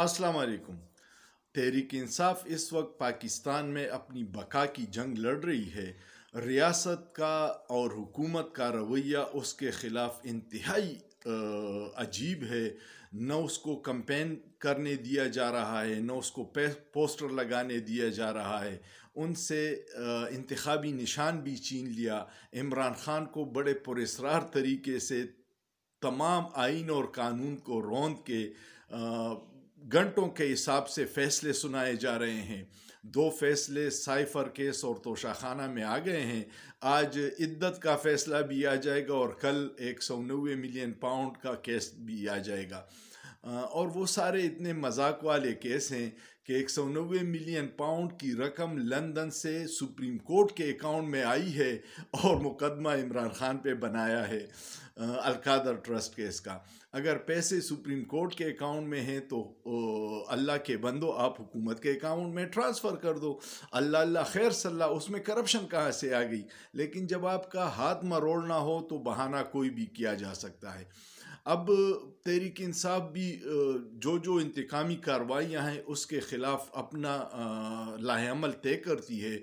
अस्सलाम वालेकुम तहरीक इंसाफ इस वक्त पाकिस्तान में अपनी बका की जंग लड़ रही है रियासत का और हुकूमत का रवैया उसके ख़िलाफ़ इंतहाई अजीब है न उसको कंपेन करने दिया जा रहा है न उसको पोस्टर लगाने दिया जा रहा है उनसे इंतबी निशान भी छीन लिया इमरान ख़ान को बड़े पुरसरार तरीके से तमाम आइन और कानून को रौंद के घंटों के हिसाब से फैसले सुनाए जा रहे हैं दो फैसले साइफर केस और तोशाखाना में आ गए हैं आज इद्दत का फैसला भी आ जाएगा और कल एक सौ मिलियन पाउंड का केस भी आ जाएगा और वो सारे इतने मजाक वाले केस हैं कि एक सौ नबे मिलियन पाउंड की रकम लंदन से सुप्रीम कोर्ट के अकाउंट में आई है और मुकदमा इमरान खान पे बनाया है अलकादर ट्रस्ट केस का अगर पैसे सुप्रीम कोर्ट के अकाउंट में हैं तो अल्लाह के बंदो आप हुकूमत के अकाउंट में ट्रांसफ़र कर दो अल्लाह अल्लाह खैर सल्ला उसमें करप्शन कहाँ से आ गई लेकिन जब आपका हाथ मरोड़ना हो तो बहाना कोई भी किया जा सकता है अब तहरीक इंसाफ भी जो जो इंतकामी कार्रवाइयाँ हैं उसके ख़िलाफ़ अपना लाहेमल तय करती है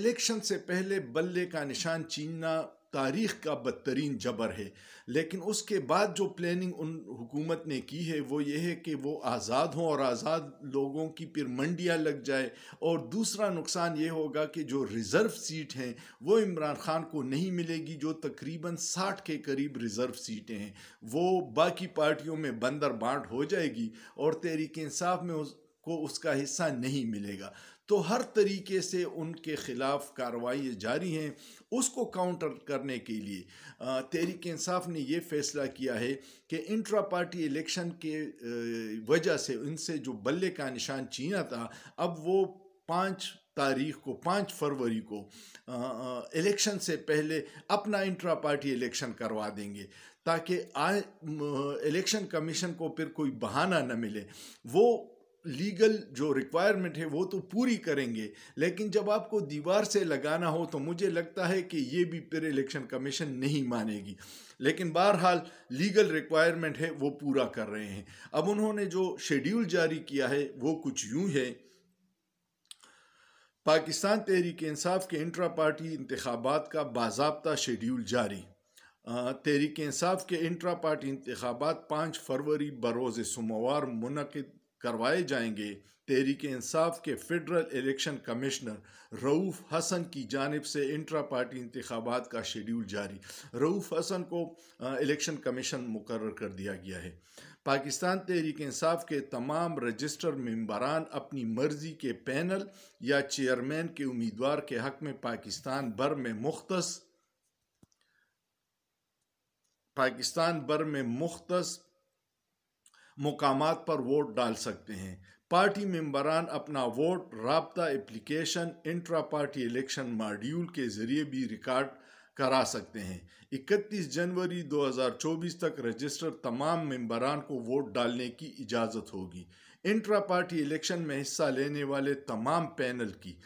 इलेक्शन से पहले बल्ले का निशान छीनना तारीख का बदतरीन जबर है लेकिन उसके बाद जो प्लानिंग उन हुकूमत ने की है वो ये है कि वो आज़ाद हों और आज़ाद लोगों की फिर मंडियाँ लग जाए और दूसरा नुकसान ये होगा कि जो रिज़र्व सीट हैं वो इमरान खान को नहीं मिलेगी जो तकरीबन साठ के करीब रिज़र्व सीटें हैं वो बाकी पार्टियों में बंदर बांट हो जाएगी और तहरीक इंसाफ में उस को उसका हिस्सा नहीं मिलेगा तो हर तरीके से उनके ख़िलाफ़ कार्रवाई जारी हैं उसको काउंटर करने के लिए तहरीक इंसाफ ने यह फ़ैसला किया है कि इंट्रा पार्टी इलेक्शन के वजह से उनसे जो बल्ले का निशान छीना था अब वो पाँच तारीख को पाँच फरवरी को इलेक्शन से पहले अपना इंट्रा पार्टी इलेक्शन करवा देंगे ताकि आज इलेक्शन कमीशन को फिर कोई बहाना न मिले वो लीगल जो रिक्वायरमेंट है वो तो पूरी करेंगे लेकिन जब आपको दीवार से लगाना हो तो मुझे लगता है कि ये भी फिर इलेक्शन कमीशन नहीं मानेगी लेकिन बहरहाल लीगल रिक्वायरमेंट है वो पूरा कर रहे हैं अब उन्होंने जो शेड्यूल जारी किया है वो कुछ यूं है पाकिस्तान तहरीक इंसाफ के इंट्रा पार्टी इंतबात का बाबा शेड्यूल जारी तहरीक इंसाफ के इंट्रा पार्टी इंतबात पाँच फरवरी बरोज़ सोमवार मुनद करवाए जाएंगे तहरीक इंसाफ के federal election commissioner Rauf Hasan की जानब से इंट्रा पार्टी इंतबात का शेड्यूल जारी रऊफ़ हसन को इलेक्शन कमीशन मुकर कर दिया गया है पाकिस्तान तहरीक इंसाफ के तमाम रजिस्टर मम्बरान अपनी मर्जी के पैनल या चेयरमैन के उम्मीदवार के हक में पाकिस्तान भर में मुख्त पाकिस्तान भर में मुख्त मकाम पर वोट डाल सकते हैं पार्टी मम्बरान अपना वोट रबता application intra party election module के ज़रिए भी रिकॉर्ड करा सकते हैं 31 जनवरी 2024 तक रजिस्टर तमाम मम्बरान को वोट डालने की इजाज़त होगी इंट्रा पार्टी इलेक्शन में हिस्सा लेने वाले तमाम पैनल की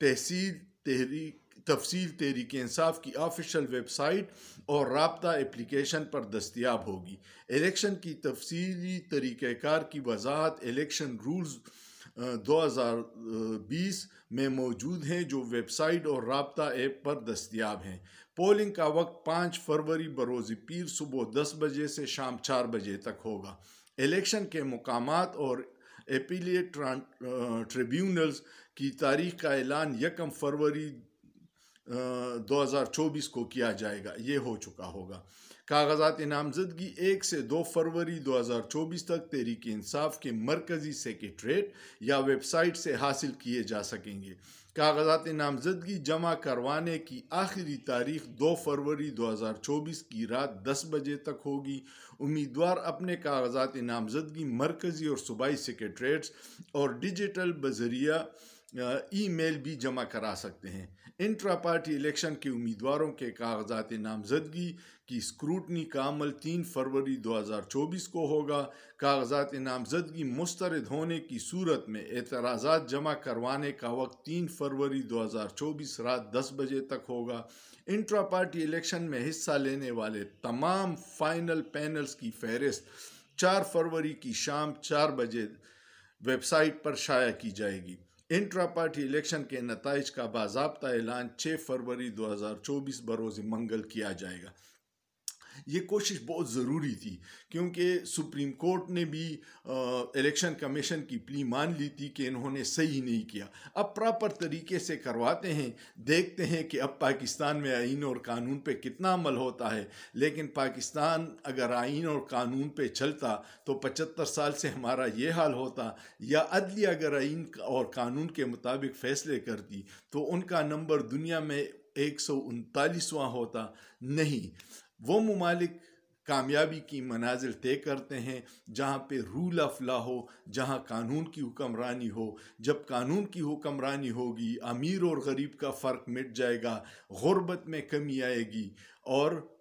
तहसील तहरीक तफसील तहरीक इंसाफ की ऑफिशल वेबसाइट और रबता एप्लीकेशन पर दस्तियाब होगी इलेक्शन की तफसली तरीक़ार की वजाहत इलेक्शन रूल्स 2020 में मौजूद हैं जो वेबसाइट और रबता ऐप पर दस्तियाब हैं पोलिंग का वक्त पाँच फरवरी बरोज़ पीर सुबह दस बजे से शाम चार बजे तक होगा इलेक्शन के मकाम और एपिलियट ट्रिब्यूनल्स की तारीख का ऐलान यकम फरवरी 2024 को किया जाएगा ये हो चुका होगा कागजात नामजदगी एक से दो फरवरी 2024 तक तहरीक इंसाफ के मरकजी सेक्रेटरेट या वेबसाइट से हासिल किए जा सकेंगे कागजात नामजदगी जमा करवाने की आखिरी तारीख 2 फरवरी 2024 की रात 10 बजे तक होगी उम्मीदवार अपने कागजात नामजदगी मरकजी और सूबाई सेक्रेटरेट्स और डिजिटल बजरिया ईमेल भी जमा करा सकते हैं इंट्रा पार्टी इलेक्शन के उम्मीदवारों के कागजात नामजदगी की स्क्रूटनी का अमल तीन फरवरी 2024 को होगा कागजात नामजदगी मुस्तरद होने की सूरत में एतराज़ा जमा करवाने का वक्त तीन फरवरी 2024 रात दस बजे तक होगा इंट्रा पार्टी इलेक्शन में हिस्सा लेने वाले तमाम फाइनल पैनल्स की फहरिस्त चार फरवरी की शाम चार बजे वेबसाइट पर शाया की जाएगी इंट्रा पार्टी इलेक्शन के नतज का बाबा ऐलान 6 फरवरी 2024 बरोज़ मंगल किया जाएगा ये कोशिश बहुत ज़रूरी थी क्योंकि सुप्रीम कोर्ट ने भी इलेक्शन कमीशन की प्ली मान ली थी कि इन्होंने सही नहीं किया अब प्रॉपर तरीके से करवाते हैं देखते हैं कि अब पाकिस्तान में आइन और कानून पे कितना अमल होता है लेकिन पाकिस्तान अगर आइन और कानून पे चलता तो पचहत्तर साल से हमारा ये हाल होता या अदली अगर आइन और कानून के मुताबिक फैसले करती तो उनका नंबर दुनिया में एक सौ होता नहीं वो ममालिक कामयाबी की मनाजिल तय करते हैं जहाँ पे रूल ऑफ लॉ हो जहाँ कानून की हुक्मरानी हो जब कानून की हुक्मरानी होगी अमीर और गरीब का फ़र्क मिट जाएगा गुरबत में कमी आएगी और